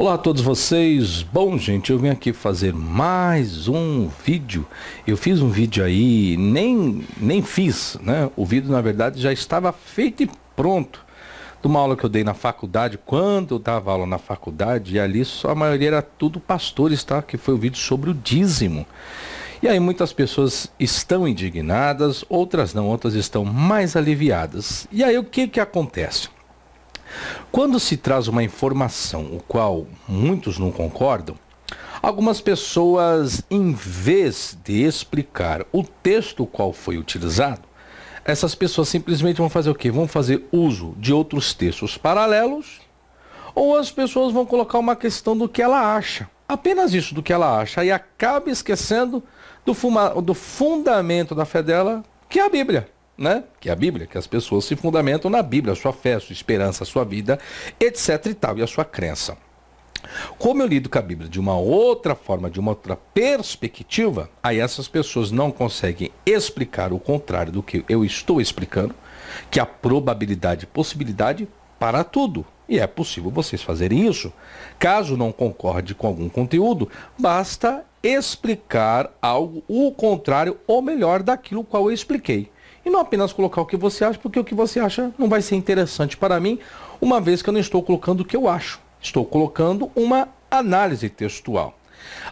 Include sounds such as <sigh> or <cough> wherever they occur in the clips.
Olá a todos vocês. Bom, gente, eu vim aqui fazer mais um vídeo. Eu fiz um vídeo aí, nem nem fiz, né? O vídeo na verdade já estava feito e pronto. De uma aula que eu dei na faculdade, quando eu dava aula na faculdade, e ali só a maioria era tudo pastores, tá? Que foi o vídeo sobre o dízimo. E aí muitas pessoas estão indignadas, outras não, outras estão mais aliviadas. E aí o que que acontece? Quando se traz uma informação, o qual muitos não concordam, algumas pessoas, em vez de explicar o texto qual foi utilizado, essas pessoas simplesmente vão fazer o quê? Vão fazer uso de outros textos paralelos ou as pessoas vão colocar uma questão do que ela acha. Apenas isso do que ela acha e acaba esquecendo do, fuma, do fundamento da fé dela, que é a Bíblia né? Que é a Bíblia, que as pessoas se fundamentam na Bíblia, a sua fé, a sua esperança, a sua vida, etc e tal, e a sua crença. Como eu lido com a Bíblia de uma outra forma, de uma outra perspectiva, aí essas pessoas não conseguem explicar o contrário do que eu estou explicando, que a probabilidade, possibilidade para tudo. E é possível vocês fazerem isso. Caso não concorde com algum conteúdo, basta explicar algo o contrário ou melhor daquilo qual eu expliquei. E não apenas colocar o que você acha, porque o que você acha não vai ser interessante para mim, uma vez que eu não estou colocando o que eu acho. Estou colocando uma análise textual.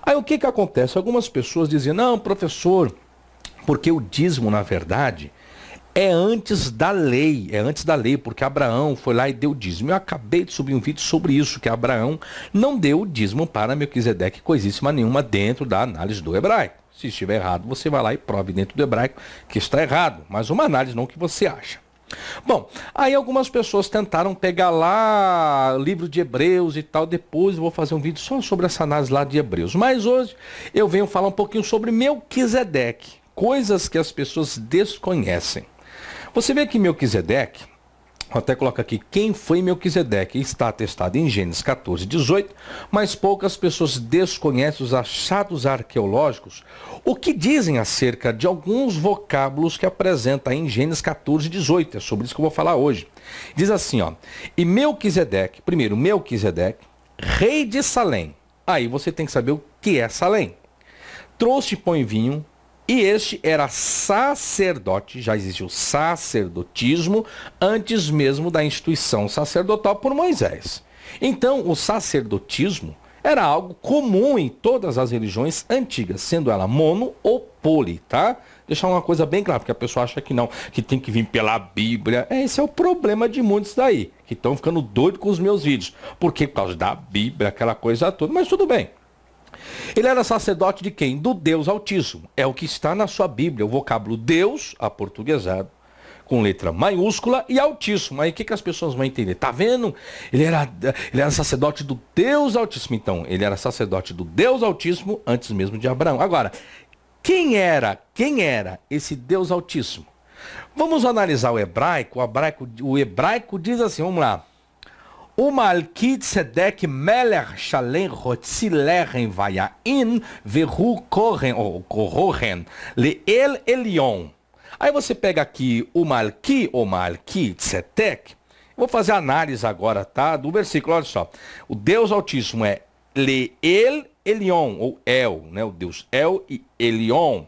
Aí o que, que acontece? Algumas pessoas dizem, não, professor, porque o dízimo, na verdade, é antes da lei, é antes da lei, porque Abraão foi lá e deu dízimo. Eu acabei de subir um vídeo sobre isso, que Abraão não deu dízimo para Melquisedeque coisíssima nenhuma dentro da análise do hebraico. Se estiver errado, você vai lá e prove dentro do hebraico que está errado, mas uma análise não que você acha. Bom, aí algumas pessoas tentaram pegar lá livro de Hebreus e tal. Depois eu vou fazer um vídeo só sobre essa análise lá de Hebreus. Mas hoje eu venho falar um pouquinho sobre Melquisedeque, coisas que as pessoas desconhecem. Você vê que Melquisedeque até coloca aqui, quem foi Melquisedeque? Está atestado em Gênesis 14, 18, mas poucas pessoas desconhecem os achados arqueológicos, o que dizem acerca de alguns vocábulos que apresenta em Gênesis 14, 18. É sobre isso que eu vou falar hoje. Diz assim, ó, e Melquisedeque, primeiro, Melquisedeque, rei de Salém. Aí você tem que saber o que é Salém. Trouxe pão e vinho e este era sacerdote, já existiu o sacerdotismo, antes mesmo da instituição sacerdotal por Moisés. Então, o sacerdotismo era algo comum em todas as religiões antigas, sendo ela mono ou poli, tá? Deixar uma coisa bem clara, porque a pessoa acha que não, que tem que vir pela Bíblia. É, esse é o problema de muitos daí, que estão ficando doidos com os meus vídeos. Porque por causa da Bíblia, aquela coisa toda, mas tudo bem. Ele era sacerdote de quem? Do Deus Altíssimo. É o que está na sua Bíblia, o vocábulo Deus, aportuguesado, com letra maiúscula e Altíssimo. Aí o que, que as pessoas vão entender? Tá vendo? Ele era, ele era sacerdote do Deus Altíssimo. Então, ele era sacerdote do Deus Altíssimo antes mesmo de Abraão. Agora, quem era, quem era esse Deus Altíssimo? Vamos analisar o hebraico. O hebraico, o hebraico diz assim, vamos lá. O Malkit Sedek Meller Shalen Rotzileren in Verru corren ou corren Le El Elion. Aí você pega aqui o Malki, o Malki Vou fazer a análise agora, tá? Do versículo, olha só. O Deus Altíssimo é Le El Elion, ou El, né? O Deus El e Elion.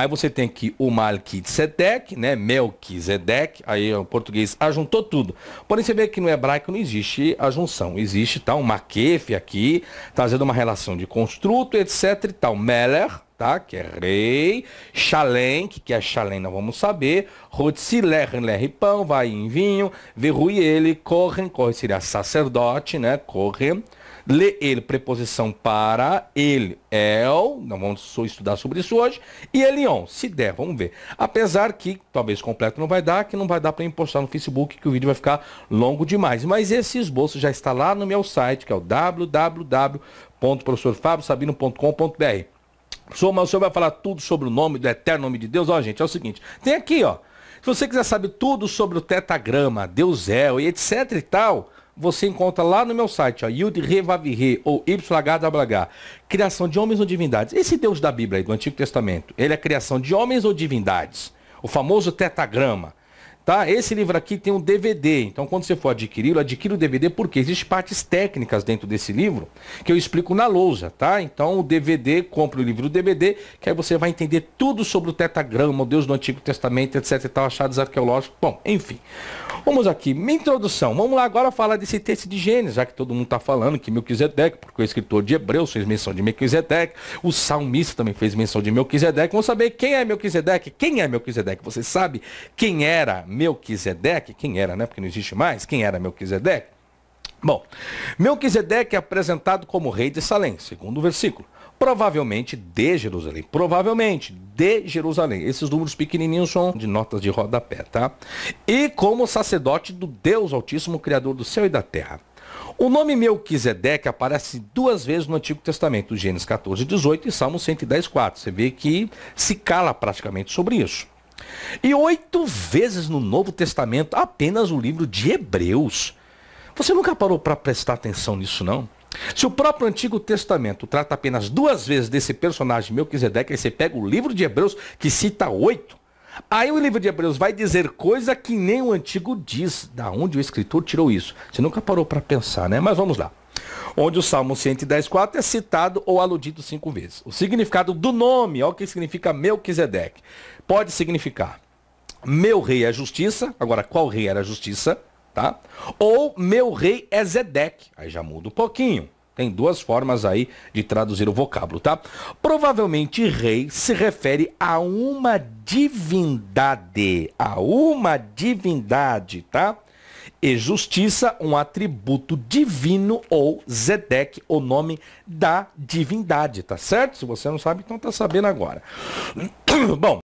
Aí você tem aqui o Malkitzedek, né? Melquisedec, aí o português ajuntou tudo. Porém, você vê que no hebraico não existe a junção. Existe, tá? Um Makef aqui, trazendo uma relação de construto, etc e tal. Meller, tá? Que é rei. Chalem, que, é Chalem, não vamos saber. Rotsiler, ler pão, vai em vinho. Verrui ele, correm, corre seria sacerdote, né? Correm. Lê ele, preposição para, ele, el, não vamos estudar sobre isso hoje, e elion, se der, vamos ver. Apesar que, talvez completo não vai dar, que não vai dar para impostar no Facebook, que o vídeo vai ficar longo demais. Mas esse esboço já está lá no meu site, que é o www.professorfabosabino.com.br sou mas o senhor vai falar tudo sobre o nome do eterno nome de Deus? Ó, gente, é o seguinte, tem aqui, ó, se você quiser saber tudo sobre o tetagrama, Deus é, e etc e tal, você encontra lá no meu site, ó, Yud Revavirre, ou YHWH, criação de homens ou divindades. Esse Deus da Bíblia aí, do Antigo Testamento, ele é criação de homens ou divindades? O famoso tetagrama tá? Esse livro aqui tem um DVD, então quando você for adquiri-lo, adquira o DVD porque existem partes técnicas dentro desse livro que eu explico na lousa, tá? Então o DVD, compre o livro DVD, que aí você vai entender tudo sobre o tetragrama, o Deus do Antigo Testamento, etc e tal, achados arqueológicos, bom, enfim. Vamos aqui, minha introdução, vamos lá agora falar desse texto de Gênesis, já que todo mundo está falando que Melquisedeque, porque o escritor de Hebreus fez menção de Melquisedeque, o salmista também fez menção de Melquisedeque, vamos saber quem é Melquisedeque, quem é Melquisedeque, você sabe quem era Melquisedeque? Melquisedeque, quem era, né? Porque não existe mais, quem era Melquisedeque? Bom, Melquisedeque é apresentado como rei de Salém, segundo o versículo. Provavelmente de Jerusalém. Provavelmente de Jerusalém. Esses números pequenininhos são de notas de rodapé, tá? E como sacerdote do Deus Altíssimo, Criador do céu e da terra. O nome Melquisedeque aparece duas vezes no Antigo Testamento, Gênesis 14, 18 e Salmo 110, 4. Você vê que se cala praticamente sobre isso. E oito vezes no Novo Testamento, apenas o livro de Hebreus. Você nunca parou para prestar atenção nisso, não? Se o próprio Antigo Testamento trata apenas duas vezes desse personagem Melquisedeque, aí você pega o livro de Hebreus, que cita oito. Aí o livro de Hebreus vai dizer coisa que nem o Antigo diz. Da onde o escritor tirou isso? Você nunca parou para pensar, né? Mas vamos lá onde o Salmo 110,4 é citado ou aludido cinco vezes. O significado do nome, olha o que significa Melquisedeque. Pode significar meu rei é justiça, agora qual rei era justiça, tá? Ou meu rei é Zedeque, aí já muda um pouquinho. Tem duas formas aí de traduzir o vocábulo, tá? Provavelmente rei se refere a uma divindade, a uma divindade, tá? e justiça, um atributo divino ou Zedek, o nome da divindade, tá certo? Se você não sabe, então tá sabendo agora. <clears throat> Bom,